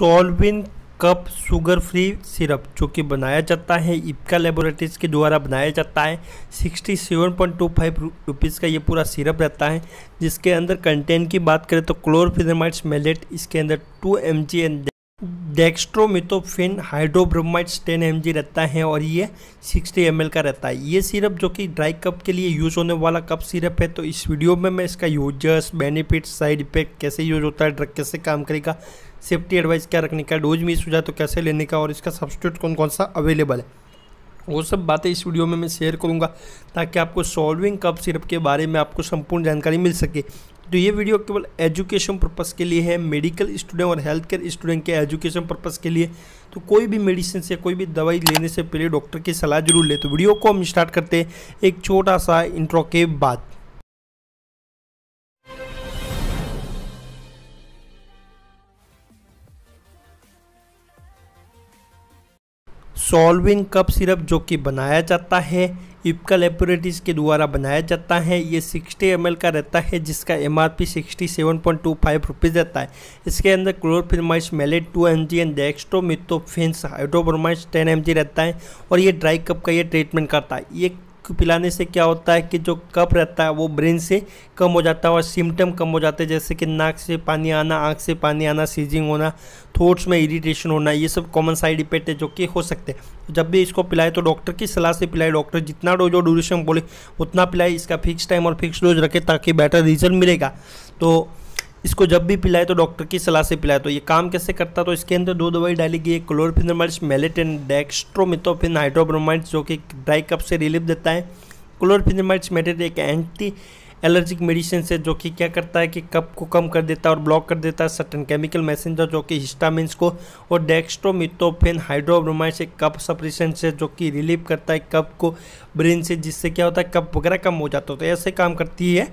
सोलविन cough sugar free syrup जो कि बनाया जाता है इपका लेबोरेटरीज के द्वारा बनाया जाता है sixty seven point two five rupees का ये पूरा सिरप रहता है जिसके अंदर कंटेंट की बात करें तो क्लोरफिनमाइड्स मेलेट इसके अंदर two M G and dextromethorphan hydrobromides 10 M रहता है और ये 60 एम का रहता है ये सिरप जो कि ड्राई कप के लिए यूज़ होने वाला कप सिरप है तो इस वीडियो में मैं इसका यूजर्स बेनिफिट्स साइड इफेक्ट कैसे यूज होता है ड्रग कैसे काम करेगा सेफ्टी एडवाइस क्या रखने का डोज मिस हो जाए तो कैसे लेने का और इसका सब्सिट्यूट कौन कौन सा अवेलेबल है वो सब बातें इस वीडियो में मैं शेयर करूँगा ताकि आपको सॉल्विंग कप सिरप के बारे में आपको संपूर्ण जानकारी मिल सके तो ये वीडियो केवल एजुकेशन पर्पज़ के लिए है मेडिकल स्टूडेंट और हेल्थ केयर स्टूडेंट के एजुकेशन पर्पज़ के लिए तो कोई भी मेडिसिन से कोई भी दवाई लेने से पहले डॉक्टर की सलाह जरूर ले तो वीडियो को हम स्टार्ट करते हैं एक छोटा सा इंट्रो के बाद सॉल्विंग कप सिरप जो कि बनाया जाता है इपका लेबोरेटरीज के द्वारा बनाया जाता है ये 60 एम का रहता है जिसका M R P sixty seven point two five rupees रहता है इसके अंदर chlorpheniramine maleate two M G and dextromethorphan hydrobromide ten M G रहता है और ये ड्राई कप का ये ट्रीटमेंट करता है ये पिलाने से क्या होता है कि जो कप रहता है वो ब्रेन से कम हो जाता है और सिम्टम कम हो जाते हैं जैसे कि नाक से पानी आना आँख से पानी आना सीजिंग होना थ्रोट्स में इरिटेशन होना ये सब कॉमन साइड इफेक्ट है जो कि हो सकते हैं जब भी इसको पिलाए तो डॉक्टर की सलाह से पिलाए डॉक्टर जितना डोज और ड्यूरेशन बोले उतना पिलाए इसका फिक्स टाइम और फिक्स डोज रखे ताकि बेटर रिजल्ट मिलेगा तो इसको जब भी पिलाए तो डॉक्टर की सलाह से पिलाए तो ये काम कैसे करता तो इसके अंदर दो दवाई डाली गई है क्लोरफिनमाइड्स मेलेट एंड डेक्स्ट्रोमिथोफिन हाइड्रोब्रोमाइड्स जो कि ड्राई कप से रिलीफ देता है क्लोरफिनमाइड्स मेलेट एक एंटी एलर्जिक मेडिसिन से जो कि क्या करता है कि कप को कम कर देता है और ब्लॉक कर देता है सटन केमिकल मैसेंजर जो कि हिस्टामिन्स को और डेक्स्ट्रोमिथोफिन हाइड्रोब्रोमाइड से कप सप्रेशन से जो कि रिलीव करता है कप को ब्रेन से जिससे क्या होता है कप वगैरह कम हो जाता है तो ऐसे काम करती है